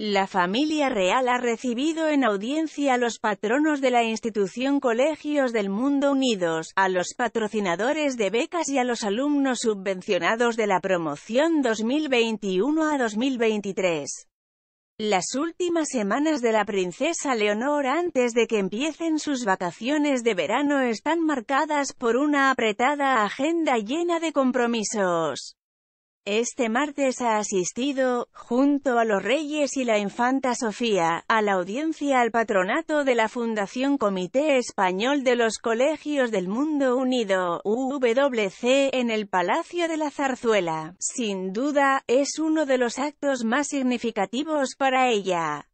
La familia real ha recibido en audiencia a los patronos de la institución Colegios del Mundo Unidos, a los patrocinadores de becas y a los alumnos subvencionados de la promoción 2021 a 2023. Las últimas semanas de la princesa Leonor antes de que empiecen sus vacaciones de verano están marcadas por una apretada agenda llena de compromisos. Este martes ha asistido, junto a los Reyes y la Infanta Sofía, a la audiencia al patronato de la Fundación Comité Español de los Colegios del Mundo Unido, UWC, en el Palacio de la Zarzuela. Sin duda, es uno de los actos más significativos para ella.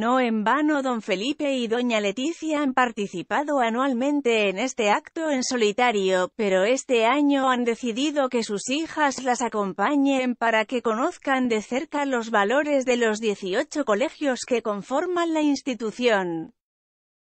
No en vano don Felipe y doña Leticia han participado anualmente en este acto en solitario, pero este año han decidido que sus hijas las acompañen para que conozcan de cerca los valores de los 18 colegios que conforman la institución.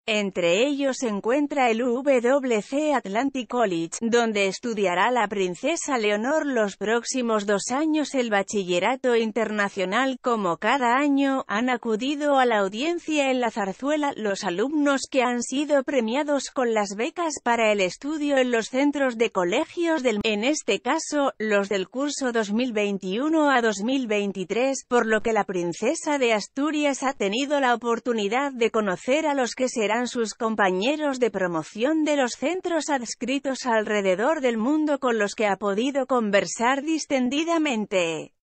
Entre ellos se encuentra el WC Atlantic College, donde estudiará la princesa Leonor los próximos dos años el bachillerato internacional. Como cada año, han acudido a la audiencia en la zarzuela los alumnos que han sido premiados con las becas para el estudio en los centros de colegios del en este caso, los del curso 2021 a 2023, por lo que la princesa de Asturias ha tenido la oportunidad de conocer a los que serán sus compañeros de promoción de los centros adscritos alrededor del mundo con los que ha podido conversar distendidamente.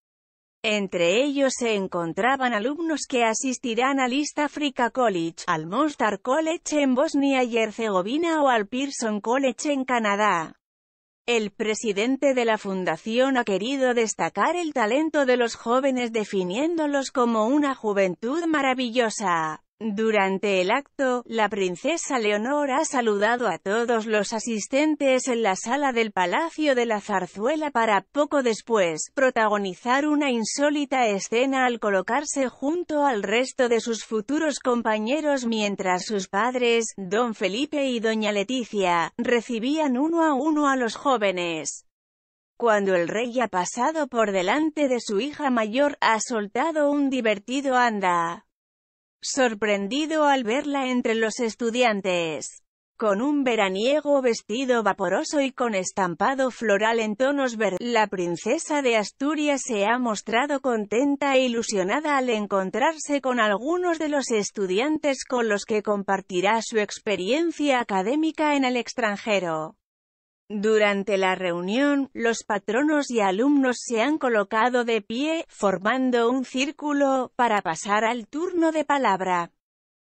Entre ellos se encontraban alumnos que asistirán al East Africa College, al Mostar College en Bosnia y Herzegovina o al Pearson College en Canadá. El presidente de la fundación ha querido destacar el talento de los jóvenes definiéndolos como una juventud maravillosa. Durante el acto, la princesa Leonor ha saludado a todos los asistentes en la sala del Palacio de la Zarzuela para, poco después, protagonizar una insólita escena al colocarse junto al resto de sus futuros compañeros mientras sus padres, don Felipe y doña Leticia, recibían uno a uno a los jóvenes. Cuando el rey ha pasado por delante de su hija mayor, ha soltado un divertido anda sorprendido al verla entre los estudiantes. Con un veraniego vestido vaporoso y con estampado floral en tonos verdes, la princesa de Asturias se ha mostrado contenta e ilusionada al encontrarse con algunos de los estudiantes con los que compartirá su experiencia académica en el extranjero. Durante la reunión, los patronos y alumnos se han colocado de pie, formando un círculo, para pasar al turno de palabra.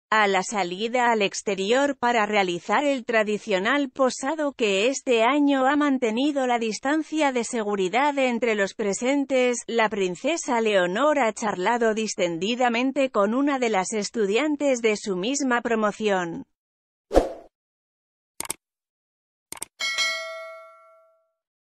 A la salida al exterior para realizar el tradicional posado que este año ha mantenido la distancia de seguridad entre los presentes, la princesa Leonor ha charlado distendidamente con una de las estudiantes de su misma promoción.